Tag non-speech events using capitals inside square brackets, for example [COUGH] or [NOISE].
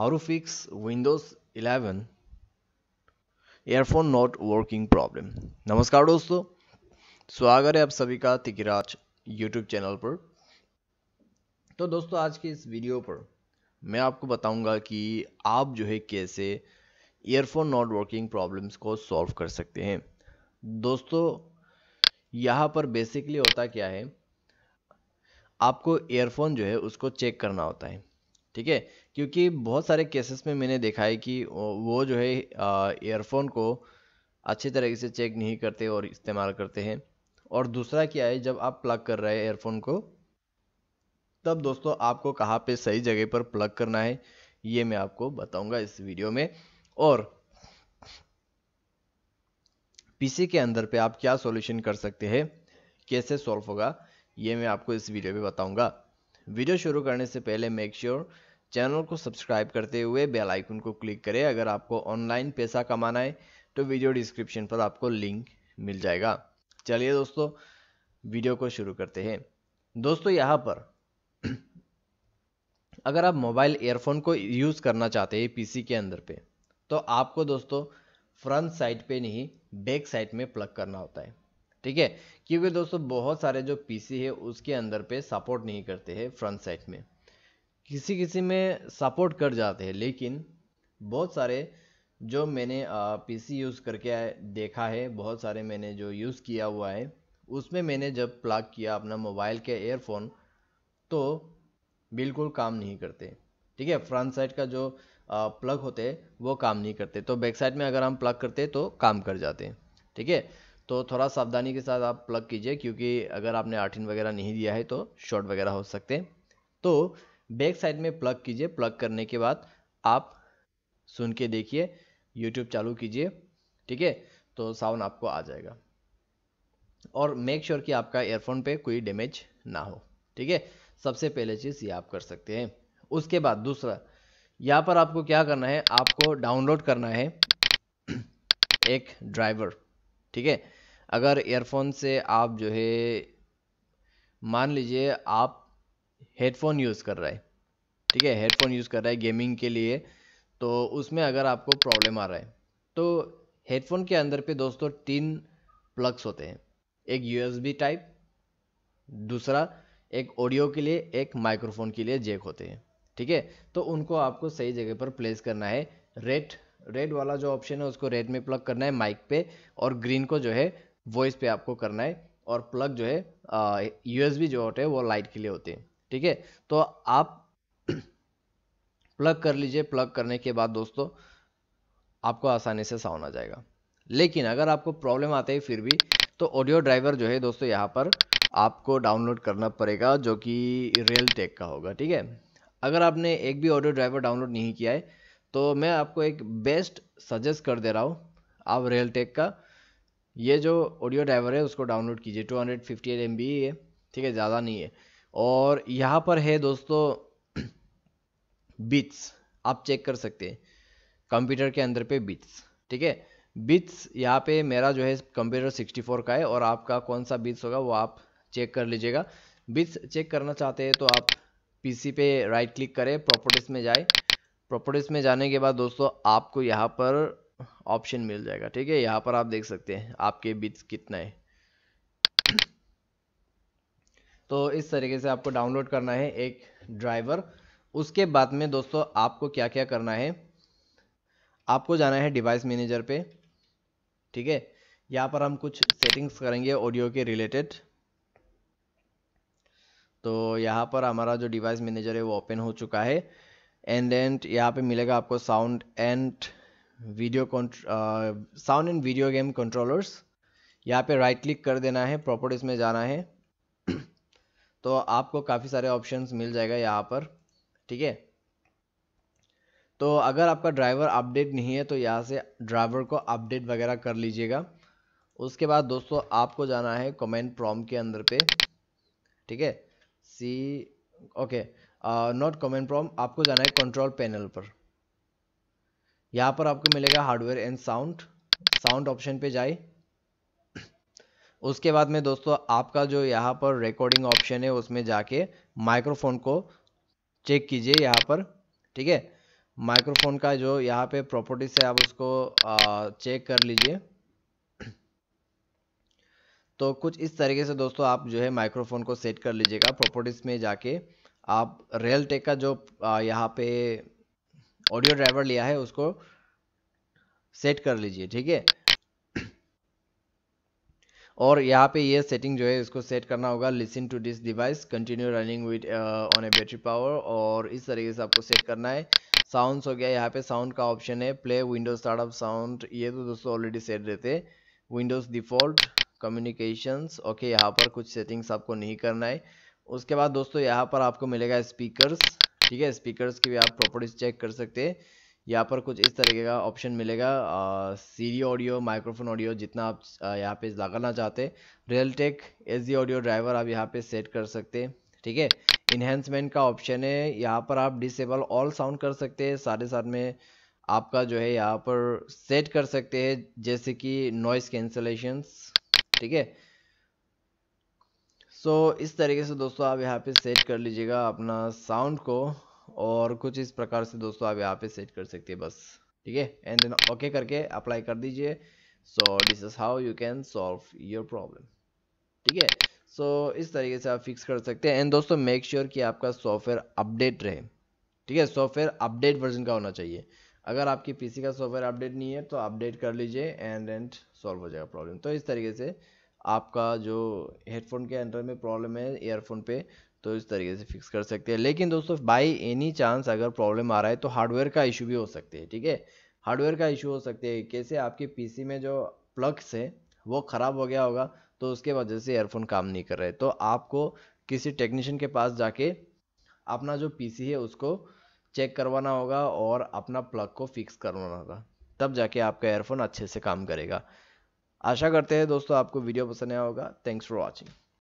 how to fix windows 11 earphone not working problem नमस्कार दोस्तों स्वागत है आप सभी का तिकिराज यूट्यूब चैनल पर तो दोस्तों आज के इस वीडियो पर मैं आपको बताऊंगा कि आप जो है कैसे ईयरफोन नॉट वर्किंग प्रॉब्लम्स को सॉल्व कर सकते हैं दोस्तों यहां पर बेसिकली होता क्या है आपको ईयरफोन जो है उसको चेक करना होता है ठीक है क्योंकि बहुत सारे केसेस में मैंने देखा है कि वो जो है ईयरफोन को अच्छे तरीके से चेक नहीं करते और इस्तेमाल करते हैं और दूसरा क्या है जब आप प्लग कर रहे हैं एयरफोन को तब दोस्तों आपको कहाँ पे सही जगह पर प्लग करना है ये मैं आपको बताऊंगा इस वीडियो में और पीसी के अंदर पे आप क्या सॉल्यूशन कर सकते हैं कैसे सॉल्व होगा ये मैं आपको इस वीडियो में बताऊंगा वीडियो शुरू करने से पहले मेक श्योर sure चैनल को सब्सक्राइब करते हुए बेल आइकन को क्लिक करें अगर आपको ऑनलाइन पैसा कमाना है तो वीडियो डिस्क्रिप्शन पर आपको लिंक मिल जाएगा चलिए दोस्तों वीडियो को शुरू करते हैं दोस्तों यहाँ पर [CLEARS THROAT] अगर आप मोबाइल एयरफोन को यूज़ करना चाहते हैं पीसी के अंदर पे तो आपको दोस्तों फ्रंट साइड पे नहीं बैक साइड में प्लग करना होता है ठीक है क्योंकि दोस्तों बहुत सारे जो पीसी है उसके अंदर पे सपोर्ट नहीं करते हैं फ्रंट साइड में किसी किसी में सपोर्ट कर जाते हैं लेकिन बहुत सारे जो मैंने पीसी यूज़ करके देखा है बहुत सारे मैंने जो यूज़ किया हुआ है उसमें मैंने जब प्लग किया अपना मोबाइल के एयरफोन तो बिल्कुल काम नहीं करते ठीक है फ्रंट साइड का जो प्लग होते वो काम नहीं करते तो बैक साइड में अगर हम प्लग करते तो काम कर जाते ठीक है तो थोड़ा सावधानी के साथ आप प्लग कीजिए क्योंकि अगर आपने आर्टिन वगैरह नहीं दिया है तो शॉर्ट वगैरह हो सकते हैं तो बैक साइड में प्लग कीजिए प्लग करने के बाद आप सुन के देखिए यूट्यूब चालू कीजिए ठीक है तो साउंड आपको आ जाएगा और मेक श्योर sure कि आपका एयरफोन पे कोई डैमेज ना हो ठीक है सबसे पहले चीज़ ये आप कर सकते हैं उसके बाद दूसरा यहाँ पर आपको क्या करना है आपको डाउनलोड करना है एक ड्राइवर ठीक है अगर एयरफोन से आप जो है मान लीजिए आप हेडफोन यूज़ कर रहे हैं ठीक है हेडफोन यूज़ कर रहा है गेमिंग के लिए तो उसमें अगर आपको प्रॉब्लम आ रहा है तो हेडफोन के अंदर पे दोस्तों तीन प्लग्स होते हैं एक यूएसबी टाइप दूसरा एक ऑडियो के लिए एक माइक्रोफोन के लिए जेक होते हैं ठीक है तो उनको आपको सही जगह पर प्लेस करना है रेड रेड वाला जो ऑप्शन है उसको रेड में प्लग करना है माइक पे और ग्रीन को जो है वॉइस पे आपको करना है और प्लग जो है यूएसबी जो होते हैं वो लाइट के लिए होते हैं ठीक है तो आप प्लग [CLEARS THROAT] कर लीजिए प्लग करने के बाद दोस्तों आपको आसानी से साउंड आ जाएगा लेकिन अगर आपको प्रॉब्लम आते है फिर भी तो ऑडियो ड्राइवर जो है दोस्तों यहाँ पर आपको डाउनलोड करना पड़ेगा जो कि रियल टेक का होगा ठीक है अगर आपने एक भी ऑडियो ड्राइवर डाउनलोड नहीं किया है तो मैं आपको एक बेस्ट सजेस्ट कर दे रहा हूँ आप रियल टेक का ये जो ऑडियो ड्राइवर है उसको डाउनलोड कीजिए टू हंड्रेड है ठीक है ज़्यादा नहीं है और यहाँ पर है दोस्तों बिट्स आप चेक कर सकते हैं कंप्यूटर के अंदर पे बिट्स ठीक है बिट्स यहाँ पे मेरा जो है कंप्यूटर 64 का है और आपका कौन सा बिट्स होगा वो आप चेक कर लीजिएगा बिट्स चेक करना चाहते हैं तो आप पी पे राइट क्लिक करें प्रॉपर्टीज़ में जाए प्रॉपर्टीज़ में जाने के बाद दोस्तों आपको यहाँ पर ऑप्शन मिल जाएगा ठीक है यहाँ पर आप देख सकते हैं आपके बिट्स कितना है तो इस तरीके से आपको डाउनलोड करना है एक ड्राइवर उसके बाद में दोस्तों आपको क्या क्या करना है आपको जाना है डिवाइस मैनेजर पे ठीक है यहाँ पर हम कुछ सेटिंग्स करेंगे ऑडियो के रिलेटेड तो यहाँ पर हमारा जो डिवाइस मैनेजर है वो ओपन हो चुका है एंड एंड यहाँ पे मिलेगा आपको sound and video sound and video game controllers यहाँ पे राइट क्लिक कर देना है प्रॉपर्टीज़ में जाना है [CLEARS THROAT] तो आपको काफ़ी सारे ऑप्शंस मिल जाएगा यहाँ पर ठीक है तो अगर आपका ड्राइवर अपडेट नहीं है तो यहाँ से ड्राइवर को अपडेट वगैरह कर लीजिएगा उसके बाद दोस्तों आपको जाना है कमेंट प्रॉम के अंदर पे ठीक है सी ओके नॉट कमेंट प्रॉम आपको जाना है कंट्रोल पैनल पर यहाँ पर आपको मिलेगा hardware and sound sound option पे जाए उसके बाद में दोस्तों आपका जो यहाँ पर रिकॉर्डिंग ऑप्शन है उसमें जाके माइक्रोफोन को चेक कीजिए यहाँ पर ठीक है माइक्रोफोन का जो यहाँ पे प्रॉपर्टीज है आप उसको चेक कर लीजिए तो कुछ इस तरीके से दोस्तों आप जो है माइक्रोफोन को सेट कर लीजिएगा प्रॉपर्टीज में जाके आप रियल टेक का जो यहाँ पे ऑडियो ड्राइवर लिया है उसको सेट कर लीजिए ठीक है और यहाँ पे ये सेटिंग जो है इसको सेट करना होगा listen to this device continue running with on a battery power और इस तरीके से आपको सेट करना है साउंड्स हो गया यहाँ पे साउंड का ऑप्शन है प्ले विंडोज स्टार्टअप साउंड ये तो दोस्तों ऑलरेडी सेट रहते हैं विंडोज डिफॉल्ट कम्युनिकेशंस ओके यहाँ पर कुछ सेटिंग्स आपको नहीं करना है उसके बाद दोस्तों यहाँ पर आपको मिलेगा स्पीकर्स ठीक है स्पीकर्स की भी आप प्रॉपर्टीज चेक कर सकते हैं यहाँ पर कुछ इस तरीके का ऑप्शन मिलेगा सीरी ऑडियो माइक्रोफोन ऑडियो जितना आप यहाँ पे लगाना चाहते Realtek H audio driver आप यहाँ पे सेट कर सकते हैं ठीक है इन्हेंसमेंट का ऑप्शन है यहाँ पर आप डिसेबल ऑल साउंड कर सकते हैं साथ ही साथ में आपका जो है यहाँ पर सेट कर सकते हैं जैसे कि नॉइस कैंसलेशंस ठीक है सो so, इस तरीके से दोस्तों आप यहाँ पे सेट कर लीजिएगा अपना साउंड को और कुछ इस प्रकार से दोस्तों आप यहाँ पे सेट कर सकते हैं बस ठीक है एंड देन ओके करके अप्लाई कर दीजिए so this is how you can solve your problem ठीक है सो इस तरीके से आप फिक्स कर सकते हैं एंड दोस्तों मेक श्योर sure कि आपका सॉफ्टवेयर अपडेट रहे ठीक है सॉफ्टवेयर अपडेट वर्जन का होना चाहिए अगर आपकी पीसी का सॉफ्टवेयर अपडेट नहीं है तो अपडेट कर लीजिए एंड एंड सॉल्व हो जाएगा प्रॉब्लम तो इस तरीके से आपका जो हेडफोन के अंदर में प्रॉब्लम है ईयरफोन पे तो इस तरीके से फिक्स कर सकते हैं लेकिन दोस्तों बाई एनी चांस अगर प्रॉब्लम आ रहा है तो हार्डवेयर का इशू भी हो सकते है ठीक है हार्डवेयर का इशू हो सकते हैं कैसे आपके पीसी में जो प्लग्स है वो ख़राब हो गया होगा तो उसके वजह से एयरफोन काम नहीं कर रहे तो आपको किसी टेक्नीशियन के पास जाके अपना जो पी है उसको चेक करवाना होगा और अपना प्लग को फिक्स करवाना होगा तब जाके आपका एयरफोन अच्छे से काम करेगा आशा करते हैं दोस्तों आपको वीडियो पसंद आया होगा थैंक्स फॉर वॉचिंग